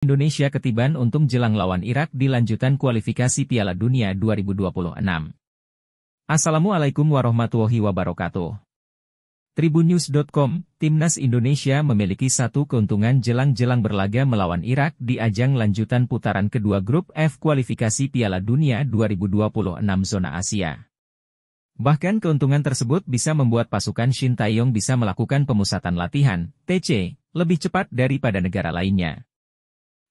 Indonesia ketiban untung jelang lawan Irak di lanjutan kualifikasi Piala Dunia 2026. Assalamualaikum warahmatullahi wabarakatuh. Tribunnews.com, Timnas Indonesia memiliki satu keuntungan jelang-jelang berlaga melawan Irak di ajang lanjutan putaran kedua grup F kualifikasi Piala Dunia 2026 zona Asia. Bahkan keuntungan tersebut bisa membuat pasukan Shin Taeyong bisa melakukan pemusatan latihan, TC, lebih cepat daripada negara lainnya.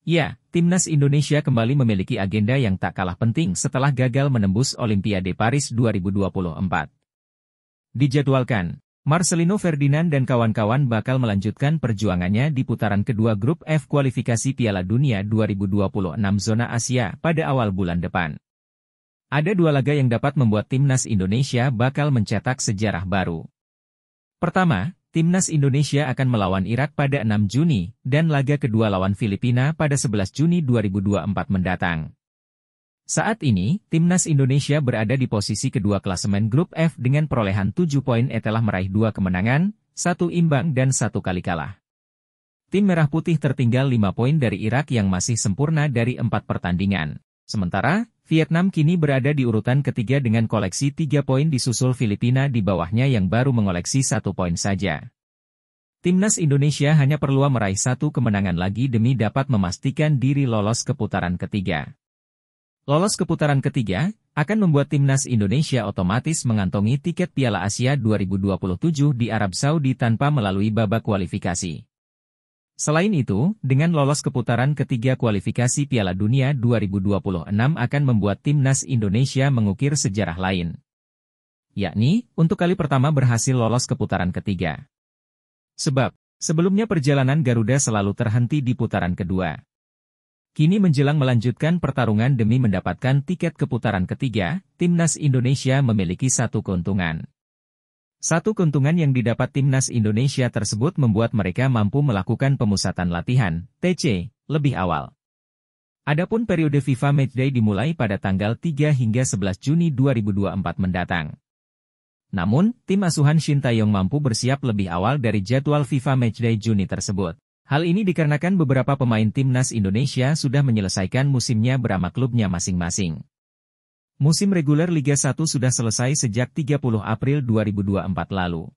Ya, Timnas Indonesia kembali memiliki agenda yang tak kalah penting setelah gagal menembus Olimpiade Paris 2024. Dijadwalkan, Marcelino Ferdinand dan kawan-kawan bakal melanjutkan perjuangannya di putaran kedua grup F kualifikasi Piala Dunia 2026 zona Asia pada awal bulan depan. Ada dua laga yang dapat membuat Timnas Indonesia bakal mencetak sejarah baru. Pertama, Timnas Indonesia akan melawan Irak pada 6 Juni, dan laga kedua lawan Filipina pada 11 Juni 2024 mendatang. Saat ini, Timnas Indonesia berada di posisi kedua klasemen grup F dengan perolehan 7 poin etelah meraih dua kemenangan, satu imbang dan satu kali kalah. Tim Merah Putih tertinggal 5 poin dari Irak yang masih sempurna dari empat pertandingan. Sementara, Vietnam kini berada di urutan ketiga dengan koleksi tiga poin disusul Filipina di bawahnya yang baru mengoleksi satu poin saja. Timnas Indonesia hanya perlu meraih satu kemenangan lagi demi dapat memastikan diri lolos ke putaran ketiga. Lolos ke putaran ketiga akan membuat Timnas Indonesia otomatis mengantongi tiket Piala Asia 2027 di Arab Saudi tanpa melalui babak kualifikasi. Selain itu, dengan lolos ke putaran ketiga kualifikasi Piala Dunia 2026 akan membuat timnas Indonesia mengukir sejarah lain. Yakni, untuk kali pertama berhasil lolos ke putaran ketiga. Sebab, sebelumnya perjalanan Garuda selalu terhenti di putaran kedua. Kini menjelang melanjutkan pertarungan demi mendapatkan tiket ke putaran ketiga, timnas Indonesia memiliki satu keuntungan. Satu keuntungan yang didapat timnas Indonesia tersebut membuat mereka mampu melakukan pemusatan latihan, TC, lebih awal. Adapun periode FIFA Matchday dimulai pada tanggal 3 hingga 11 Juni 2024 mendatang. Namun, tim asuhan Shin Taeyong mampu bersiap lebih awal dari jadwal FIFA Matchday Juni tersebut. Hal ini dikarenakan beberapa pemain timnas Indonesia sudah menyelesaikan musimnya berama klubnya masing-masing. Musim reguler Liga 1 sudah selesai sejak 30 April 2024 lalu.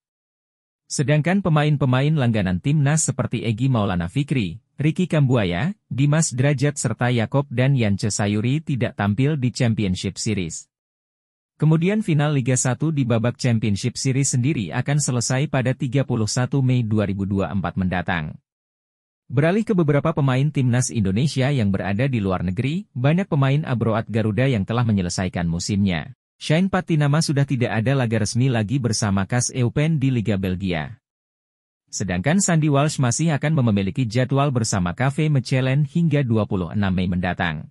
Sedangkan pemain-pemain langganan timnas seperti Egi Maulana Fikri, Riki Kambuaya, Dimas Derajat serta Yakob dan Yance Sayuri tidak tampil di Championship Series. Kemudian final Liga 1 di babak Championship Series sendiri akan selesai pada 31 Mei 2024 mendatang. Beralih ke beberapa pemain timnas Indonesia yang berada di luar negeri, banyak pemain Abroad Garuda yang telah menyelesaikan musimnya. Shine Patinama sudah tidak ada laga resmi lagi bersama Kas Eupen di Liga Belgia. Sedangkan Sandy Walsh masih akan memiliki jadwal bersama Cafe Mechelen hingga 26 Mei mendatang.